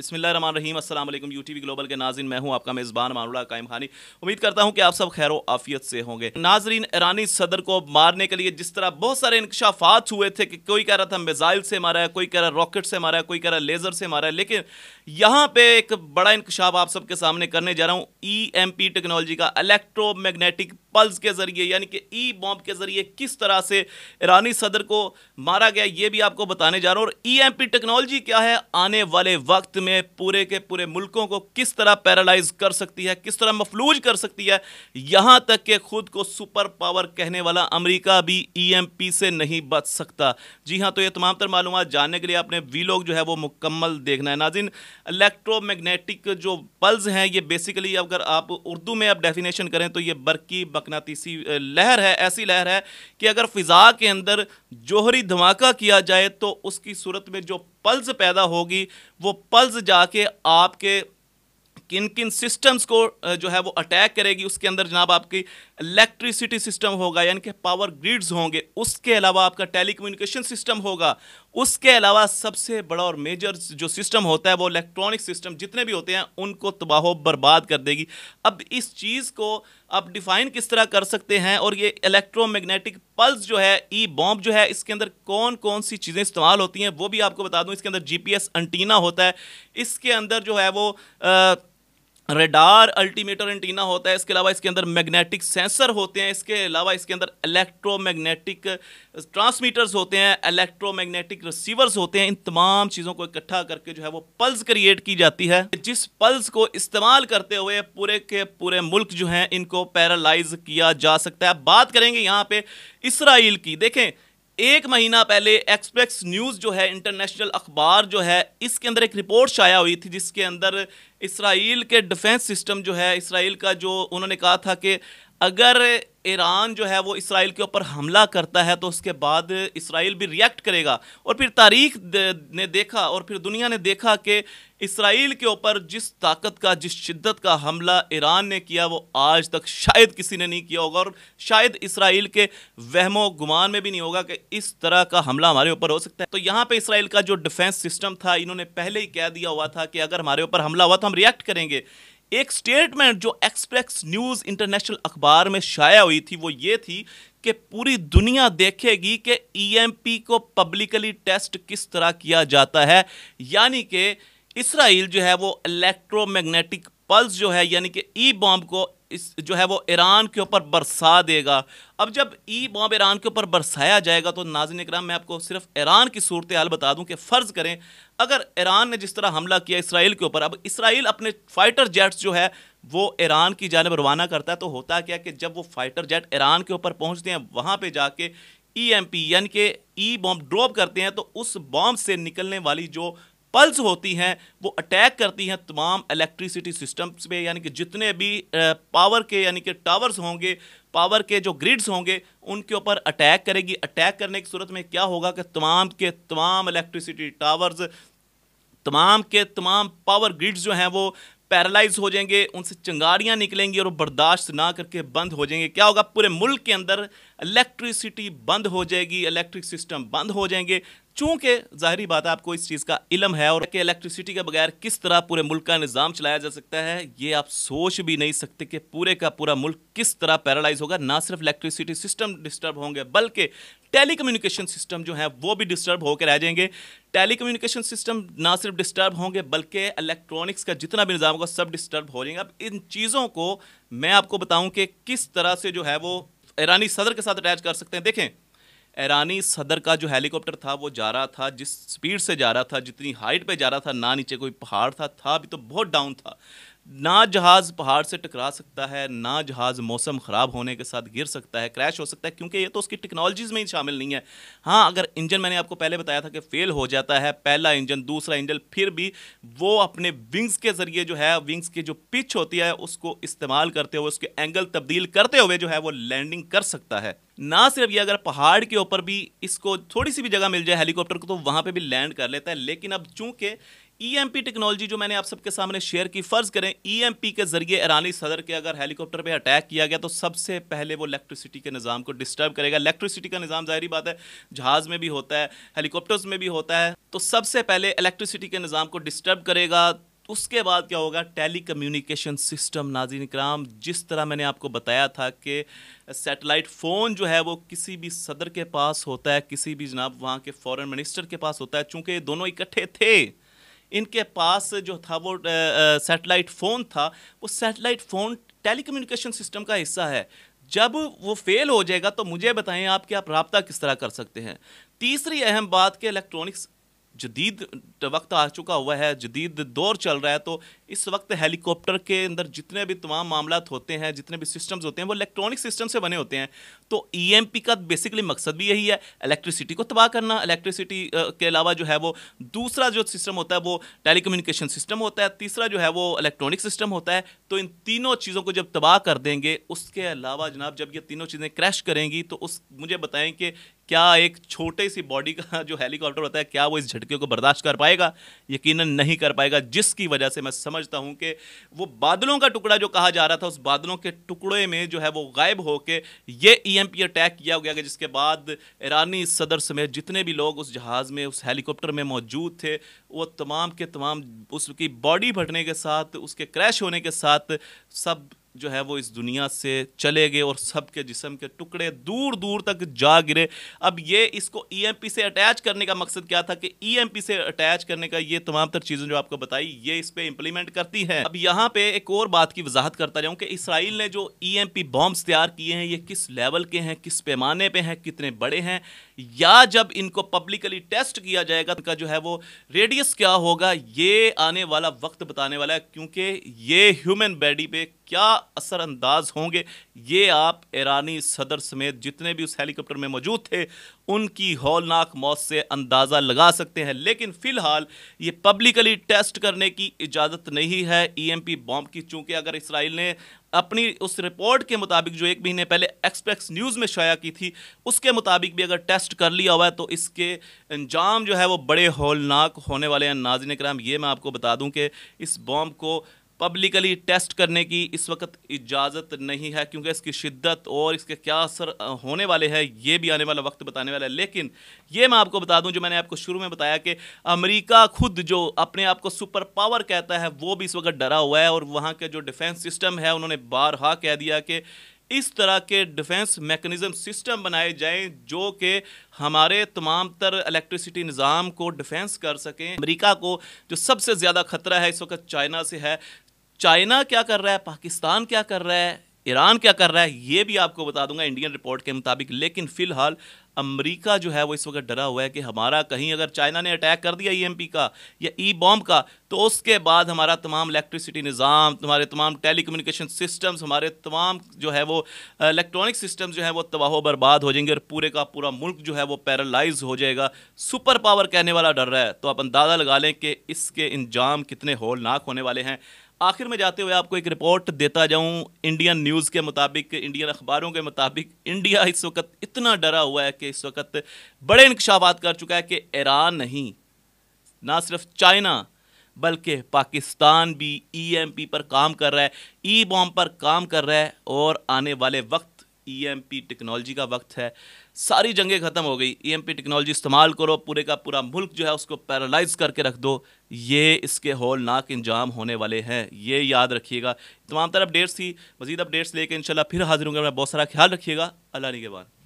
बसमिल्ल रहीम असल U T global के नाजिन मैं हूं आपका मेज़बान मानुला कायम खानी उम्मीद करता हूं कि आप सब खैर आफियत से होंगे नाजरीन ईरानी सदर को मारने के लिए जिस तरह बहुत सारे इंकशाफात हुए थे कि कोई कह रहा था मिज़ाइल से मारा है कोई कह रहा रॉकेट से मारा है कोई कह रहा है लेज़र से मारा है लेकिन यहाँ पर एक बड़ा इंकशाफ आप सबके सामने करने जा रहा हूँ ई एम पी टेक्नोलॉजी का मैगनेटिक पल्स के ज़रिए यानी कि ई e बॉम्ब के ज़रिए किस तरह से ईरानी सदर को मारा गया ये भी आपको बताने जा रहा हूँ और ई एम पी टेक्नोलॉजी क्या है आने वाले वक्त में पूरे के पूरे मुल्कों को किस तरह पैरालाइज कर सकती है किस तरह मफलूज कर सकती है यहां तक कि खुद को सुपर पावर कहने वाला अमेरिका भी ईएमपी e से नहीं बच सकता जी हां तो ये तमाम तर मालूम जानने के लिए आपने वी जो है वो मुकम्मल देखना है नाजिन इलेक्ट्रोमैग्नेटिक जो पल्स हैं ये बेसिकली अगर आप उर्दू में आप डेफिनेशन करें तो ये बरकी बकनातीसी लहर है ऐसी लहर है कि अगर फिज़ा के अंदर जोहरी धमाका किया जाए तो उसकी सूरत में जो पल्स पैदा होगी वो पल्स जाके आपके किन किन सिस्टम्स को जो है वो अटैक करेगी उसके अंदर जनाब आपकी इलेक्ट्रिसिटी सिस्टम होगा यानी कि पावर ग्रिड्स होंगे उसके अलावा आपका टेलीकम्युनिकेशन सिस्टम होगा उसके अलावा सबसे बड़ा और मेजर जो सिस्टम होता है वो इलेक्ट्रॉनिक सिस्टम जितने भी होते हैं उनको तबाह बर्बाद कर देगी अब इस चीज़ को आप डिफ़ाइन किस तरह कर सकते हैं और ये इलेक्ट्रोमैग्नेटिक पल्स जो है ई बॉम्ब जो है इसके अंदर कौन कौन सी चीज़ें इस्तेमाल होती हैं वो भी आपको बता दूँ इसके अंदर जी पी एस होता है इसके अंदर जो है वो आ, रेडार अल्टीमेटर एंटीना होता है इसके अलावा इसके अंदर मैग्नेटिक सेंसर होते हैं इसके अलावा इसके अंदर इलेक्ट्रोमैग्नेटिक ट्रांसमीटर्स होते हैं इलेक्ट्रोमैग्नेटिक रिसीवर्स होते हैं इन तमाम चीज़ों को इकट्ठा करके जो है वो पल्स क्रिएट की जाती है जिस पल्स को इस्तेमाल करते हुए पूरे के पूरे मुल्क जो हैं इनको पैरालाइज किया जा सकता है बात करेंगे यहाँ पर इसराइल की देखें एक महीना पहले एक्सप्रेस न्यूज़ जो है इंटरनेशनल अखबार जो है इसके अंदर एक रिपोर्ट शाया हुई थी जिसके अंदर इसराइल के डिफेंस सिस्टम जो है इसराइल का जो उन्होंने कहा था कि अगर ईरान जो है वो इसराइल के ऊपर हमला करता है तो उसके बाद इसराइल भी रिएक्ट करेगा और फिर तारीख ने देखा और फिर दुनिया ने देखा कि इसराइल के ऊपर जिस ताकत का जिस शिद्दत का हमला ईरान ने किया वो आज तक शायद किसी ने नहीं किया होगा और शायद इसराइल के वहमो गुमान में भी नहीं होगा कि इस तरह का हमला हमारे ऊपर हो सकता है तो यहाँ पर इसराइल का जो डिफेंस सिस्टम था इन्होंने पहले ही कह दिया हुआ था कि अगर हमारे ऊपर हमला हुआ तो हम रिएक्ट करेंगे एक स्टेटमेंट जो एक्सप्रेस न्यूज़ इंटरनेशनल अखबार में शाया हुई थी वो ये थी कि पूरी दुनिया देखेगी कि ईएमपी e को पब्लिकली टेस्ट किस तरह किया जाता है यानी कि इसराइल जो है वो इलेक्ट्रोमैग्नेटिक पल्स जो है यानी कि ई e बॉम्ब को इस जो है वो ईरान के ऊपर बरसा देगा अब जब ई e बॉम्ब ईरान के ऊपर बरसाया जाएगा तो नाजन इक्राम मैं आपको सिर्फ ईरान की सूरत हाल बता दूं कि फ़र्ज़ करें अगर ईरान ने जिस तरह हमला किया इसराइल के ऊपर अब इसराइल अपने फ़ाइटर जेट्स जो है वो ईरान की जानब रवाना करता है तो होता क्या कि जब वो फ़ाइटर जेट ईरान के ऊपर पहुँचते हैं वहाँ पर जाके ई एम पी यानी कि ई बॉम्ब ड्रॉप करते हैं तो उस बॉम्ब से निकलने वाली जो पल्स होती हैं वो अटैक करती हैं तमाम इलेक्ट्रिसिटी सिस्टम्स पे यानी कि जितने भी पावर के यानी कि टावर्स होंगे पावर के जो ग्रिड्स होंगे उनके ऊपर अटैक करेगी अटैक करने की सूरत में क्या होगा कि तमाम के तमाम इलेक्ट्रिसिटी टावर्स तमाम के तमाम पावर ग्रिड्स जो हैं वो पैरालाइज हो जाएंगे उनसे चंगारियाँ निकलेंगी और बर्दाश्त ना करके बंद हो जाएंगे क्या होगा पूरे मुल्क के अंदर इलेक्ट्रिसिटी बंद हो जाएगी इलेक्ट्रिक सिस्टम बंद हो जाएंगे चूंकि जाहरी बात है आपको इस चीज़ का इलम है और कि इलेक्ट्रिसिटी के बगैर किस तरह पूरे मुल्क का निज़ाम चलाया जा सकता है ये आप सोच भी नहीं सकते कि पूरे का पूरा मुल्क किस तरह पैरालाइज होगा ना सिर्फ इलेक्ट्रिसिटी सिस्टम डिस्टर्ब होंगे बल्कि टेली कम्युनिकेशन सिस्टम जो है वो भी डिस्टर्ब होकर रह जाएंगे टेली कम्युनिकेशन सिस्टम ना सिर्फ डिस्टर्ब होंगे बल्कि इलेक्ट्रॉनिक्स का जितना भी निज़ाम होगा सब डिस्टर्ब हो जाएंगे अब इन चीज़ों को मैं आपको बताऊँ कि किस तरह से जो है वो ईरानी सदर के साथ अटैच कर सकते हैं देखें ईरानी सदर का जो हेलीकॉप्टर था वो जा रहा था जिस स्पीड से जा रहा था जितनी हाइट पे जा रहा था ना नीचे कोई पहाड़ था था भी तो बहुत डाउन था ना जहाज़ पहाड़ से टकरा सकता है ना जहाज़ मौसम ख़राब होने के साथ गिर सकता है क्रैश हो सकता है क्योंकि ये तो उसकी टेक्नोलॉजीज़ में ही शामिल नहीं है हाँ अगर इंजन मैंने आपको पहले बताया था कि फ़ेल हो जाता है पहला इंजन दूसरा इंजन फिर भी वो अपने विंग्स के ज़रिए जो है विंग्स की जो पिच होती है उसको इस्तेमाल करते हुए उसके एंगल तब्दील करते हुए जो है वो लैंडिंग कर सकता है ना सिर्फ ये अगर पहाड़ के ऊपर भी इसको थोड़ी सी भी जगह मिल जाए हेलीकॉप्टर को तो वहाँ पर भी लैंड कर लेता है लेकिन अब चूँकि ईएमपी e टेक्नोलॉजी जो मैंने आप सबके सामने शेयर की फ़र्ज़ करें ईएमपी e के ज़रिए ईरानी सदर के अगर हेलीकॉप्टर पे अटैक किया गया तो सबसे पहले वो इलेक्ट्रिसिटी के निज़ाम को डिस्टर्ब करेगा इलेक्ट्रिसिटी का निज़ाम जाहिर बात है जहाज़ में भी होता है हेलीकॉप्टर्स में भी होता है तो सबसे पहले इलेक्ट्रिसिटी के निज़ाम को डिस्टर्ब करेगा उसके बाद क्या होगा टेली कम्युनिकेशन सिस्टम नाजिन इक्राम जिस तरह मैंने आपको बताया था कि सैटेलाइट फ़ोन जो है वो किसी भी सदर के पास होता है किसी भी जनाब वहाँ के फॉरेन मिनिस्टर के पास होता है चूँकि दोनों इकट्ठे थे इनके पास जो था वो सेटेलाइट फ़ोन था वो सेटेलाइट फ़ोन टेलीकम्युनिकेशन सिस्टम का हिस्सा है जब वो फेल हो जाएगा तो मुझे बताएं आप कि आप रबता किस तरह कर सकते हैं तीसरी अहम बात कि इलेक्ट्रॉनिक्स जदीद वक्त आ चुका हुआ है जदीद दौर चल रहा है तो इस वक्त हेलीकॉप्टर के अंदर जितने भी तमाम मामला होते हैं जितने भी सिस्टम्स होते हैं वो इलेक्ट्रॉनिक सिस्टम से बने होते हैं तो ईएमपी e का बेसिकली मकसद भी यही है इलेक्ट्रिसिटी को तबाह करना इलेक्ट्रिसिटी के अलावा जो है वो दूसरा जो सिस्टम होता है वो टेली सिस्टम होता है तीसरा जो है वो इलेक्ट्रॉनिक सिस्टम होता है तो इन तीनों चीज़ों को जब तबाह कर देंगे उसके अलावा जनाब जब ये तीनों चीज़ें क्रैश करेंगी तो उस मुझे बताएं कि क्या एक छोटे सी बॉडी का जो हेलीकॉप्टर होता है क्या वो इस झटके को बर्दाश्त कर पाएगा यकीन नहीं कर पाएगा जिसकी वजह से मैं समझता हूँ कि वो बादलों का टुकड़ा जो कहा जा रहा था उस बादलों के टुकड़े में जो है वो गायब होकर ये ई एम पी अटैक किया गया जिसके बाद ईरानी सदर समेत जितने भी लोग उस जहाज़ में उस हेलीकॉप्टर में मौजूद थे वो तमाम के तमाम उसकी बॉडी फटने के साथ उसके क्रैश होने के साथ सब जो है वो इस दुनिया से चले गए और सब के जिसम के टुकड़े दूर दूर तक जा गिरे अब ये इसको ईएमपी e से अटैच करने का मकसद क्या था कि ईएमपी e से अटैच करने का ये तमाम तर चीज़ें जो आपको बताई ये इस पर इम्प्लीमेंट करती हैं अब यहाँ पे एक और बात की वजाहत करता जाऊँ कि इसराइल ने जो ई e बॉम्ब्स तैयार किए हैं ये किस लेवल के हैं किस पैमाने पर हैं कितने बड़े हैं या जब इनको पब्लिकली टेस्ट किया जाएगा तो इनका जो है वो रेडियस क्या होगा ये आने वाला वक्त बताने वाला है क्योंकि ये ह्यूमन बॉडी पे क्या असर अंदाज होंगे ये आप ईरानी सदर समेत जितने भी उस हेलीकॉप्टर में मौजूद थे उनकी हौलनाक मौत से अंदाज़ा लगा सकते हैं लेकिन फ़िलहाल ये पब्लिकली टेस्ट करने की इजाज़त नहीं है ईएमपी e बॉम्ब की चूँकि अगर इसराइल ने अपनी उस रिपोर्ट के मुताबिक जो एक महीने पहले एक्सप्रेस न्यूज़ में शाया की थी उसके मुताबिक भी अगर टेस्ट कर लिया हुआ है तो इसके अंजाम जो है वो बड़े हौलनाक होने वाले हैं नाजिन कराम ये मैं आपको बता दूँ कि इस बॉम्ब को पब्लिकली टेस्ट करने की इस वक्त इजाज़त नहीं है क्योंकि इसकी शिद्दत और इसके क्या असर होने वाले हैं ये भी आने वाला वक्त बताने वाला है लेकिन ये मैं आपको बता दूं जो मैंने आपको शुरू में बताया कि अमेरिका खुद जो अपने आप को सुपर पावर कहता है वो भी इस वक्त डरा हुआ है और वहाँ के जो डिफेंस सिस्टम है उन्होंने बारहा कह दिया कि इस तरह के डिफेंस मेकनिज़म सिस्टम बनाए जाएँ जो कि हमारे तमाम तर इलेक्ट्रिसिटी निज़ाम को डिफेंस कर सकें अमेरिका को जो सबसे ज़्यादा ख़तरा है इस वक्त चाइना से है चाइना क्या कर रहा है पाकिस्तान क्या कर रहा है ईरान क्या कर रहा है ये भी आपको बता दूंगा इंडियन रिपोर्ट के मुताबिक लेकिन फिलहाल अमेरिका जो है वो इस वक्त डरा हुआ है कि हमारा कहीं अगर चाइना ने अटैक कर दिया ईएमपी e का या ई बॉम्ब का तो उसके बाद हमारा तमाम इलेक्ट्रिसिटी निज़ाम तुम्हारे तमाम टेलीकम्युनिकेशन सिस्टम्स हमारे तमाम जो है वो इलेक्ट्रॉनिक सिस्टम जो है वो तबाह बर्बाद हो जाएंगे और पूरे का पूरा मुल्क जो है वो पैरालाइज हो जाएगा सुपर पावर कहने वाला डर रहा है तो आप अंदाज़ा लगा लें कि इसके इंजाम कितने होलनाक होने वाले हैं आखिर में जाते हुए आपको एक रिपोर्ट देता जाऊं इंडियन न्यूज़ के मुताबिक इंडियन अखबारों के मुताबिक इंडिया इस वक्त इतना डरा हुआ है कि इस वक्त बड़े इंकशाफात कर चुका है कि ईरान नहीं ना सिर्फ चाइना बल्कि पाकिस्तान भी ईएमपी e पर काम कर रहा है ई e बॉम्ब पर काम कर रहा है और आने वाले वक्त ईएमपी e टेक्नोलॉजी का वक्त है सारी जंगें ख़त्म हो गई ईएमपी e टेक्नोलॉजी इस्तेमाल करो पूरे का पूरा मुल्क जो है उसको पैरालाइज करके रख दो ये इसके होलनाक इंजाम होने वाले हैं ये याद रखिएगा तमाम तरह अपडेट्स थी मजीद अपडेट्स लेके इन फिर हाजिर होंगे बहुत सारा ख्याल रखिएगा अल्लाह बाद